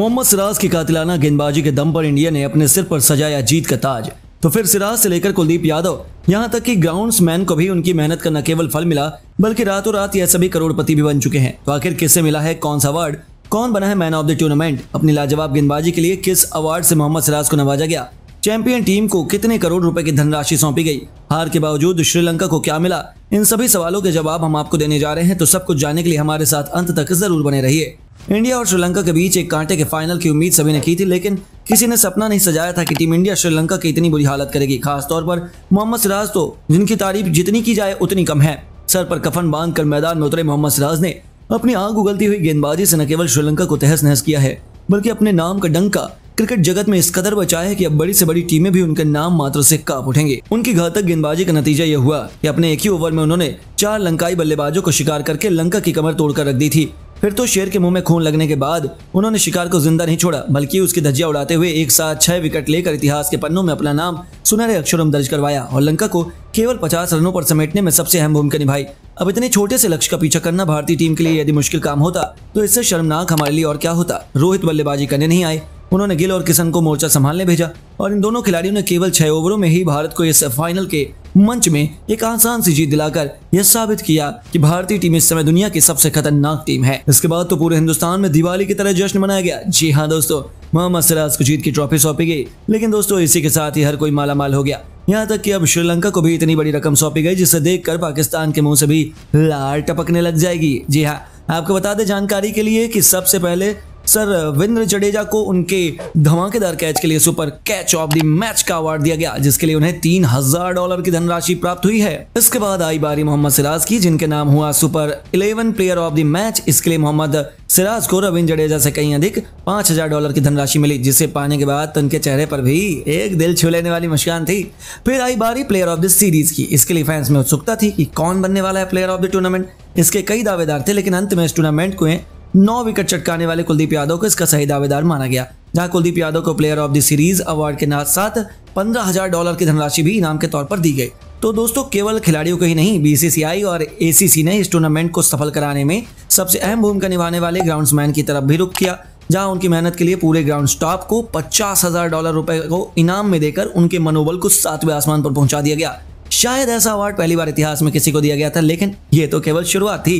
मोहम्मद सिराज की कातिलाना गेंदबाजी के दम पर इंडिया ने अपने सिर पर सजाया जीत का ताज तो फिर सिराज से लेकर कुलदीप यादव यहां तक कि ग्राउंड्समैन को भी उनकी मेहनत का न केवल फल मिला बल्कि रातों रात यह सभी करोड़पति भी बन चुके हैं तो आखिर किससे मिला है कौन सा अवार्ड कौन बना है मैन ऑफ द टूर्नामेंट अपनी लाजवाब गेंदबाजी के लिए किस अवार्ड से मोहम्मद सिराज को नवाजा गया चैंपियन टीम को कितने करोड़ रुपए की धनराशि सौंपी गई हार के बावजूद श्रीलंका को क्या मिला इन सभी सवालों के जवाब हम आपको देने जा रहे हैं तो सब कुछ जानने के लिए हमारे साथ अंत तक जरूर बने रहिए इंडिया और श्रीलंका के बीच एक कांटे के फाइनल की उम्मीद सभी ने की थी लेकिन किसी ने सपना नहीं सजाया था कि टीम इंडिया श्रीलंका की इतनी बुरी हालत करेगी खासतौर पर मोहम्मद सिराज तो जिनकी तारीफ जितनी की जाए उतनी कम है सर पर कफन बांध कर मैदान में उतरे मोहम्मद सिराज ने अपनी आग उगलती हुई गेंदबाजी से न केवल श्रीलंका को तहस नहस किया है बल्कि अपने नाम का डंका क्रिकेट जगत में इस कदर बचा है कि अब बड़ी से बड़ी टीमें भी उनके नाम मात्र से काप उठेंगे उनकी घातक गेंदबाजी का नतीजा यह हुआ कि अपने एक ही ओवर में उन्होंने चार लंकाई बल्लेबाजों को शिकार करके लंका की कमर तोड़कर रख दी थी फिर तो शेर के मुंह में खून लगने के बाद उन्होंने शिकार को जिंदा नहीं छोड़ा बल्कि उसकी धज्जिया उड़ाते हुए एक साथ छह विकेट लेकर इतिहास के पन्नों में अपना नाम सुनहरे अक्षरों में दर्ज करवाया और लंका को केवल पचास रनों पर समेटने में सबसे अहम भूमिका निभाई अब इतने छोटे से लक्ष्य का पीछा करना भारतीय टीम के लिए यदि मुश्किल काम होता तो इससे शर्मनाक हमारे लिए और क्या होता रोहित बल्लेबाजी करने नहीं आए उन्होंने गिल और किशन को मोर्चा संभालने भेजा और इन दोनों खिलाड़ियों ने केवल छह ओवरों में ही भारत को इस फाइनल के मंच में एक आसान सी जीत दिलाकर यह साबित किया कि भारतीय टीम इस समय दुनिया की सबसे खतरनाक टीम है इसके बाद तो पूरे हिंदुस्तान में दिवाली की तरह जश्न मनाया गया जी हाँ दोस्तों मोहम्मद सिराज को जीत की ट्रॉफी सौंपी गई लेकिन दोस्तों इसी के साथ ही हर कोई माला माल हो गया यहाँ तक कि अब श्रीलंका को भी इतनी बड़ी रकम सौंपी गई जिसे देख पाकिस्तान के मुंह से भी लाल टपकने लग जाएगी जी हाँ आपको बता दें जानकारी के लिए कि सबसे पहले सर रविंद्र जडेजा को उनके धमाकेदार कैच के लिए super catch of the match का अवार्ड दिया गया जिसके लिए उन्हें तीन हजार डॉलर की धनराशि प्राप्त हुई है इसके बाद आई बारी मोहम्मद सिराज की जिनके नाम हुआ Super Eleven player of the match इसके लिए मोहम्मद सिराज को रविंद्र जडेजा से कहीं अधिक पांच हजार डॉलर की धनराशि मिली जिसे पाने के बाद उनके चेहरे पर भी एक दिल छू लेने वाली मुस्कान थी फिर आई बारी प्लेयर ऑफ द सीरीज की इसके लिए फैंस में उत्सुकता थी कि कौन बनने वाला है प्लेयर ऑफ द टूर्नामेंट इसके कई दावेदार थे लेकिन अंत में इस टूर्नामेंट को नौ विकेट चटकाने वाले कुलदीप यादव को इसका सही दावेदार माना गया जहां कुलदीप यादव को player of the series award के साथ पंद्रह हजार डॉलर की धनराशि भी इनाम के तौर पर दी गई तो दोस्तों केवल खिलाड़ियों को ही नहीं बीसीसीआई और एसीसी ने इस टूर्नामेंट को सफल कराने में सबसे अहम भूमिका निभाने वाले ग्राउंड्समैन की तरफ भी रुख किया जहाँ उनकी मेहनत के लिए पूरे ग्राउंड स्टाफ को पचास हजार डॉलर रुपए को इनाम में देकर उनके मनोबल को सातवें आसमान पर पहुंचा दिया गया शायद ऐसा अवार्ड पहली बार इतिहास में किसी को दिया गया था लेकिन ये तो केवल शुरुआत थी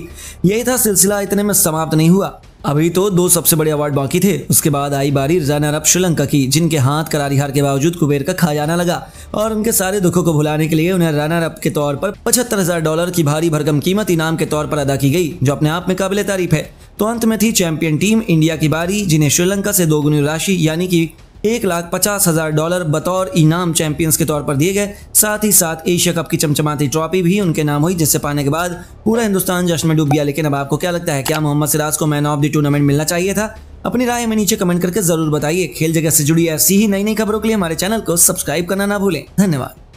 यही था सिलसिला इतने में समाप्त नहीं हुआ अभी तो दो सबसे बड़े अवार्ड बाकी थे उसके बाद आई बारी रनर अप श्रीलंका की जिनके हाथ करारी हार के बावजूद कुबेर का खा जाना लगा और उनके सारे दुखों को भुलाने के लिए उन्हें रनर अप के तौर पर पचहत्तर हजार डॉलर की भारी भरकम कीमत इनाम के तौर पर अदा की गई जो अपने आप में काबिल तारीफ है तो अंत में थी चैंपियन टीम इंडिया की बारी जिन्हें श्रीलंका से दोगुनी राशि यानी कि एक लाख पचास हज़ार डॉलर बतौर इनाम चैंपियंस के तौर पर दिए गए साथ ही साथ एशिया कप की चमचमाती ट्रॉफी भी उनके नाम हुई जिससे पाने के बाद पूरा हिंदुस्तान जश्न में डूब गया लेकिन अब आपको क्या लगता है क्या मोहम्मद सिराज को मैन ऑफ द टूर्नामेंट मिलना चाहिए था अपनी राय हमें नीचे कमेंट करके जरूर बताइए खेल जगह से जुड़ी ऐसी ही नई नई खबरों के लिए हमारे चैनल को सब्सक्राइब करना ना भूलें धन्यवाद